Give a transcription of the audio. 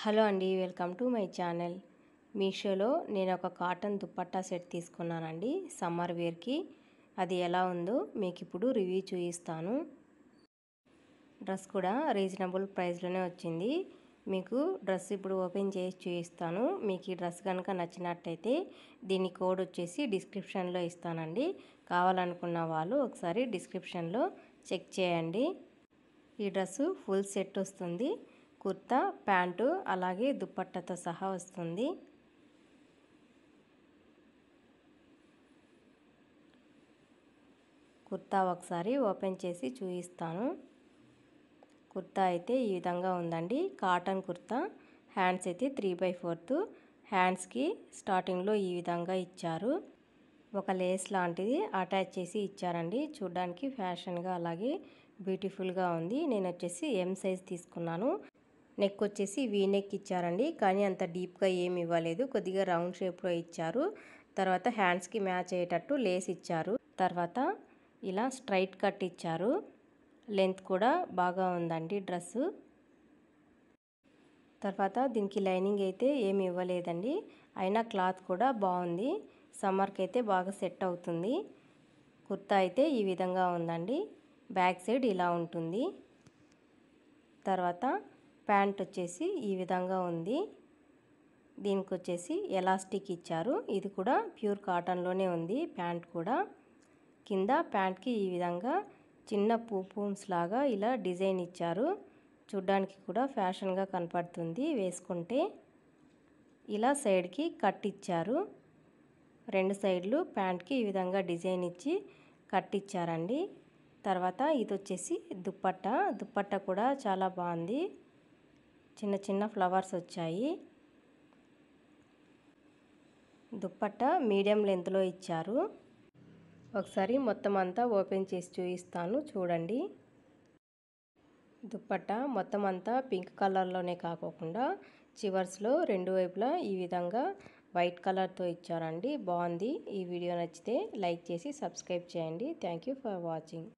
hello అండి welcome to my channel మీషోలో నేను ఒక కాటన్ దుప్పట్టా సెట్ తీసుకున్నానండి సమ్మర్ వేర్కి అది ఎలా ఉందో మీకు ఇప్పుడు రివ్యూ చూపిస్తాను డ్రెస్ కూడా రీజనబుల్ ప్రైస్లోనే వచ్చింది మీకు డ్రెస్ ఇప్పుడు ఓపెన్ చేసి చూపిస్తాను మీకు ఈ డ్రెస్ కనుక నచ్చినట్టయితే దీని కోడ్ వచ్చేసి డిస్క్రిప్షన్లో ఇస్తానండి కావాలనుకున్న వాళ్ళు ఒకసారి డిస్క్రిప్షన్లో చెక్ చేయండి ఈ డ్రెస్సు ఫుల్ సెట్ వస్తుంది కుర్తా ప్యాంటు అలాగే దుప్పట్టతో సహా వస్తుంది కుర్తా ఒకసారి ఓపెన్ చేసి చూపిస్తాను కుర్తా అయితే ఈ విధంగా ఉందండి కాటన్ కుర్తా హ్యాండ్స్ అయితే త్రీ బై ఫోర్త్ హ్యాండ్స్కి స్టార్టింగ్లో ఈ విధంగా ఇచ్చారు ఒక లేస్ లాంటిది అటాచ్ చేసి ఇచ్చారండి చూడ్డానికి ఫ్యాషన్గా అలాగే బ్యూటిఫుల్గా ఉంది నేను వచ్చేసి ఎం సైజ్ తీసుకున్నాను నెక్ వచ్చేసి వీ నెక్ ఇచ్చారండి కానీ అంత డీప్గా ఏమి ఇవ్వలేదు కొద్దిగా రౌండ్ షేప్లో ఇచ్చారు తర్వాత హ్యాండ్స్కి మ్యాచ్ అయ్యేటట్టు లేస్ ఇచ్చారు తర్వాత ఇలా స్ట్రైట్ కట్ ఇచ్చారు లెంత్ కూడా బాగా ఉందండి డ్రెస్సు తర్వాత దీనికి లైనింగ్ అయితే ఏమి ఇవ్వలేదండి అయినా క్లాత్ కూడా బాగుంది సమ్మర్కి అయితే బాగా సెట్ అవుతుంది కుర్తా అయితే ఈ విధంగా ఉందండి బ్యాక్ సైడ్ ఇలా ఉంటుంది తర్వాత ప్యాంట్ వచ్చేసి ఈ విధంగా ఉంది దీనికి వచ్చేసి ఎలాస్టిక్ ఇచ్చారు ఇది కూడా ప్యూర్ కాటన్లోనే ఉంది ప్యాంట్ కూడా కింద ప్యాంట్కి ఈ విధంగా చిన్న పూపూమ్స్ లాగా ఇలా డిజైన్ ఇచ్చారు చూడ్డానికి కూడా ఫ్యాషన్గా కనపడుతుంది వేసుకుంటే ఇలా సైడ్కి కట్ ఇచ్చారు రెండు సైడ్లు ప్యాంట్కి ఈ విధంగా డిజైన్ ఇచ్చి కట్ ఇచ్చారండి తర్వాత ఇది వచ్చేసి దుప్పట్ట దుప్పట్ట కూడా చాలా బాగుంది చిన్న చిన్న ఫ్లవర్స్ వచ్చాయి దుప్పట్ట మీడియం లెంత్లో ఇచ్చారు ఒకసారి మొత్తం అంతా ఓపెన్ చేసి చూపిస్తాను చూడండి దుప్పట్ట మొత్తం అంతా పింక్ కలర్లోనే కాకోకుండా చివర్స్లో రెండు వైపులా ఈ విధంగా వైట్ కలర్తో ఇచ్చారండి బాగుంది ఈ వీడియో నచ్చితే లైక్ చేసి సబ్స్క్రైబ్ చేయండి థ్యాంక్ ఫర్ వాచింగ్